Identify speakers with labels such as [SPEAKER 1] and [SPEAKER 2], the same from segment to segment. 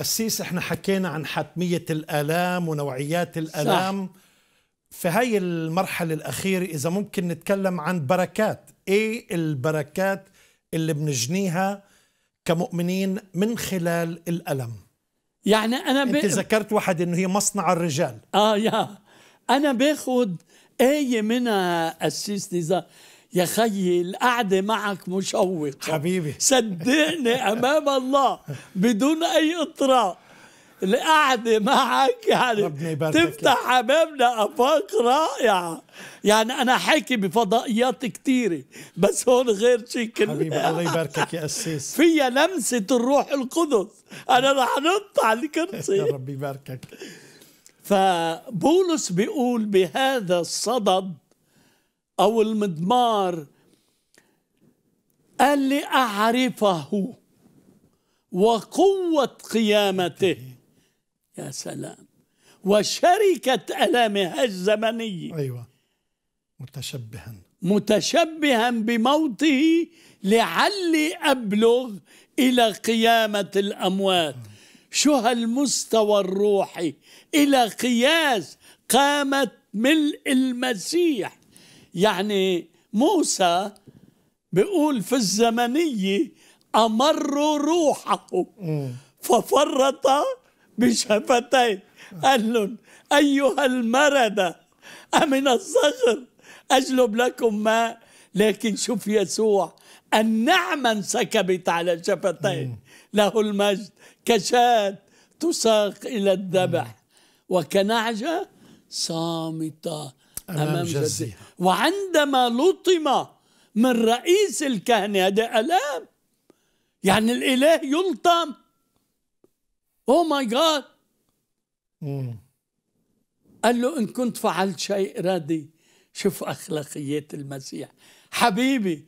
[SPEAKER 1] قسيس احنا حكينا عن حتمية الآلام ونوعيات الآلام صح. في هاي المرحلة الأخيرة إذا ممكن نتكلم عن بركات إيه البركات اللي بنجنيها كمؤمنين من خلال الألم يعني أنا ب... أنت ذكرت واحد إنه هي مصنع الرجال آه يا أنا باخد آية منها السيس نزار يا خيي القعدة معك مشوقة حبيبي صدقني أمام الله بدون أي إطراء القعدة معك يعني تفتح أمامنا أفاق رائعة يعني أنا حاكي بفضائيات كثيرة بس هون غير شكل حبيبي الله يباركك يا أسيس فيها لمسة الروح القدس أنا رح نط على الكرسي يا رب يباركك فبولس بيقول بهذا الصدد أو المضمار قال لي أعرفه وقوة قيامته يا سلام وشركة الامه الزمنية أيوة متشبها متشبها بموته لعلي أبلغ إلى قيامة الأموات شو هالمستوى الروحي إلى قياس قامة ملء المسيح يعني موسى بيقول في الزمنية أمر روحه ففرط بشفتيه قال لهم أيها المردة أمن الصخر أجلب لكم ماء لكن شوف يسوع النعمة انسكبت على شفتيه له المجد كشاة تساق إلى الذبح وكنعجة صامتة أمام, جزية وعندما لطم من رئيس الكهنة هذا ألام يعني الإله يلطم أو ماي جاد قال له إن كنت فعلت شيء رادي شوف أخلاقيات المسيح حبيبي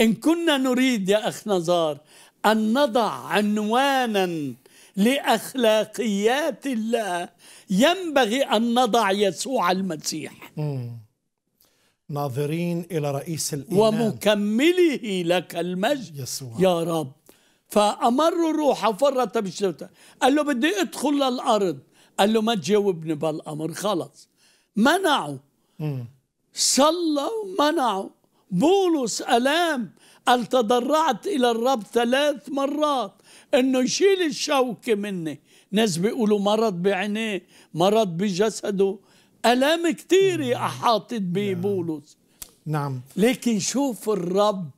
[SPEAKER 1] إن كنا نريد يا أخ نزار أن نضع عنوانا لأخلاقيات الله ينبغي أن نضع يسوع المسيح ناظرين إلى رئيس الإيمان ومكمله لك المجد يسوع. يا رب فأمر الروح فرط بالشوتة قال له بدي أدخل للأرض قال له ما تجاوبني بالأمر خلص منعه صلى ومنعه بولس ألام قال تضرعت إلى الرب ثلاث مرات إنه يشيل الشوكة مني ناس بيقولوا مرض بعينيه مرض بجسده ألام كتير أحاطت نعم. به نعم. بولس نعم لكن شوف الرب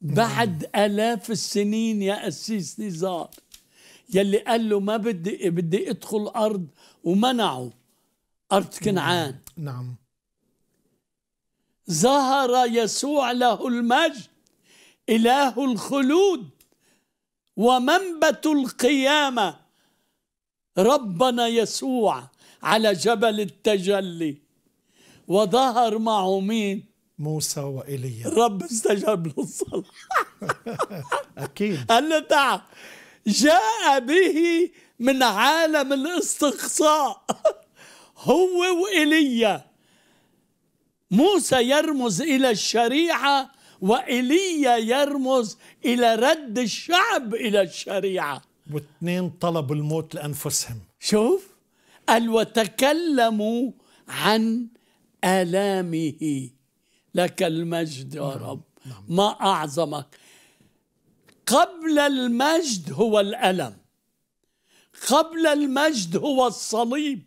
[SPEAKER 1] بعد نعم. آلاف السنين يا أسيس نزار يلي قال له ما بدي بدي ادخل ارض ومنعه ارض نعم. كنعان نعم ظهر يسوع له المجد إله الخلود ومنبت القيامة ربنا يسوع على جبل التجلي وظهر معه مين موسى وإيليا رب استجاب له الصلاة أكيد قال له تعال جاء به من عالم الاستقصاء هو وإيليا موسى يرمز إلى الشريعة وإيليا يرمز إلى رد الشعب إلى الشريعة واثنين طلبوا الموت لأنفسهم شوف قال وتكلموا عن آلامه لك المجد يا نعم، رب نعم. ما أعظمك قبل المجد هو الألم قبل المجد هو الصليب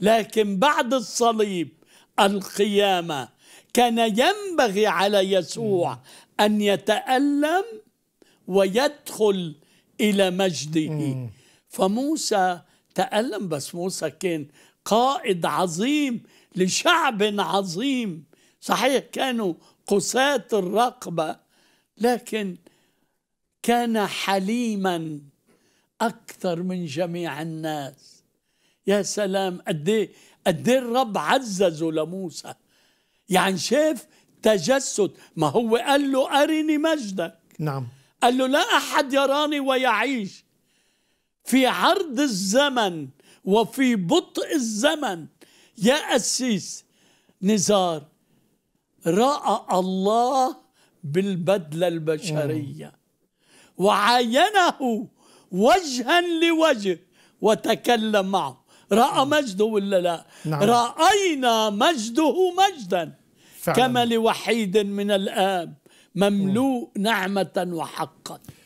[SPEAKER 1] لكن بعد الصليب القيامة كان ينبغي على يسوع أن يتألم ويدخل إلى مجده فموسى تألم بس موسى كان قائد عظيم لشعب عظيم صحيح كانوا قساة الرقبة لكن كان حليما أكثر من جميع الناس يا سلام قد ايه قد إيه الرب عززه لموسى يعني شاف تجسد ما هو قال له ارني مجدك نعم قال له لا احد يراني ويعيش في عرض الزمن وفي بطء الزمن يا قسيس نزار راى الله بالبدله البشريه نعم. وعاينه وجها لوجه وتكلم معه راى مجده ولا لا نعم. راينا مجده مجدا فعلا. كما لوحيد من الاب مملوء نعمه وحقا